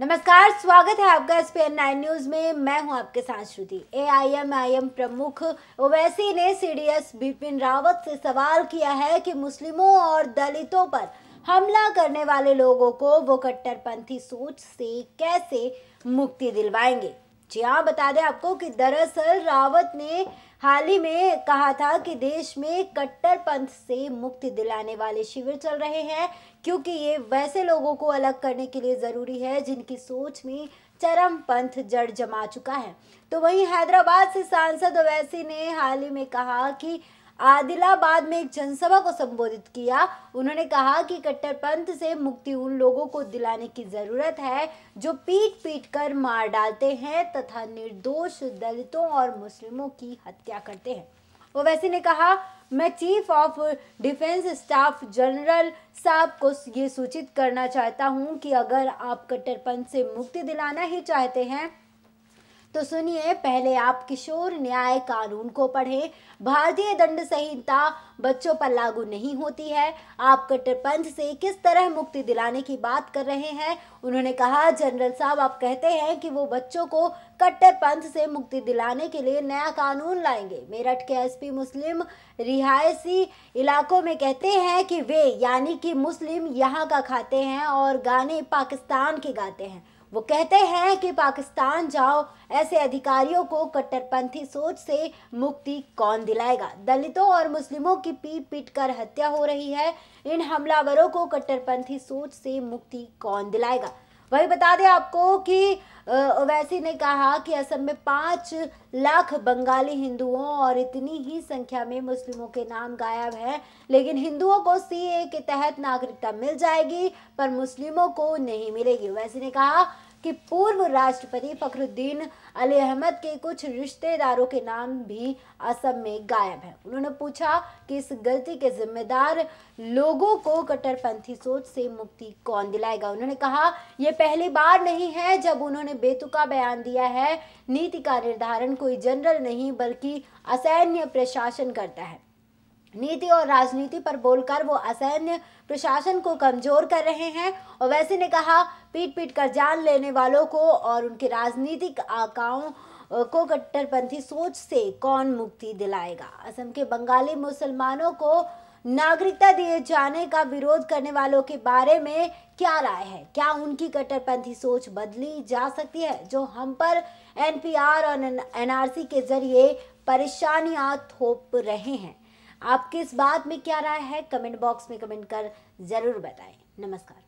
नमस्कार स्वागत है आपका S P N nine news में मैं हूं आपके साथ श्रुति ए आई एम आई एम प्रमुख ओवैसी ने सीडीएस बिपिन रावत से सवाल किया है कि मुस्लिमों और दलितों पर हमला करने वाले लोगों को वो कट्टरपंथी सोच से कैसे मुक्ति दिलवाएंगे जी हाँ बता दें आपको कि दरअसल रावत ने हाल ही में कहा था कि देश में पंथ से मुक्ति दिलाने वाले शिविर चल रहे हैं क्योंकि ये वैसे लोगों को अलग करने के लिए ज़रूरी है जिनकी सोच में चरम पंथ जड़ जमा चुका है तो वहीं हैदराबाद से सांसद अवैसी ने हाल ही में कहा कि आदिलाबाद में एक जनसभा को संबोधित किया उन्होंने कहा कि कट्टरपंथ से मुक्ति उन लोगों को दिलाने की ज़रूरत है जो पीट पीट कर मार डालते हैं तथा निर्दोष दलितों और मुस्लिमों की हत्या करते हैं ओवैसी ने कहा मैं chief of defence staff general साहब को ये सूचित करना चाहता हूँ कि अगर आप कट्टरपंथ से मुक्ति दिलाना ही चाहते हैं तो सुनिए पहले आप किशोर न्याय कानून को पढ़ें भारतीय दंड संहिता बच्चों पर लागू नहीं होती है आप कट्टरपंथ से किस तरह मुक्ति दिलाने की बात कर रहे हैं उन्होंने कहा जनरल साहब आप कहते हैं कि वो बच्चों को कट्टरपंथ से मुक्ति दिलाने के लिए नया कानून लाएंगे मेरठ के एसपी मुस्लिम रिहायशी इलाकों में कहते हैं कि वे यानी कि मुस्लिम यहाँ का खाते हैं और गाने पाकिस्तान के गाते हैं वो कहते हैं कि पाकिस्तान जाओ ऐसे अधिकारियों को कट्टरपंथी सोच से मुक्ति कौन दिलाएगा दलितों और मुस्लिमों की पीट पीट कर हत्या हो रही है इन हमलावरों को कट्टरपंथी सोच से मुक्ति कौन दिलाएगा वही बता दें आपको कि ओवैसी ने कहा कि असम में पाँच लाख बंगाली हिंदुओं और इतनी ही संख्या में मुस्लिमों के नाम गायब हैं लेकिन हिंदुओं को सीए के तहत नागरिकता मिल जाएगी पर मुस्लिमों को नहीं मिलेगी ओवैसी ने कहा कि पूर्व राष्ट्रपति फखरुद्दीन अली अहमद के कुछ रिश्तेदारों के नाम भी असम में गायब हैं उन्होंने पूछा कि इस गलती के जिम्मेदार लोगों को कट्टरपंथी सोच से मुक्ति कौन दिलाएगा उन्होंने कहा यह पहली बार नहीं है जब उन्होंने बेतुका बयान दिया है नीति का निर्धारण कोई जनरल नहीं बल्कि असैन्य प्रशासन करता है नीति और राजनीति पर बोलकर वो असैन्य प्रशासन को कमजोर कर रहे हैं और वैसे ने कहा पीट पीट कर जान लेने वालों को और उनके राजनीतिक आकाओं को कट्टरपंथी सोच से कौन मुक्ति दिलाएगा असम के बंगाली मुसलमानों को नागरिकता दिए जाने का विरोध करने वालों के बारे में क्या राय है क्या उनकी कट्टरपंथी सोच बदली जा सकती है जो हम पर एनपीआर और एनआरसी के जरिए परेशानियां थोप रहे हैं आपकी इस बात में क्या राय है कमेंट बॉक्स में कमेंट कर जरूर बताएं नमस्कार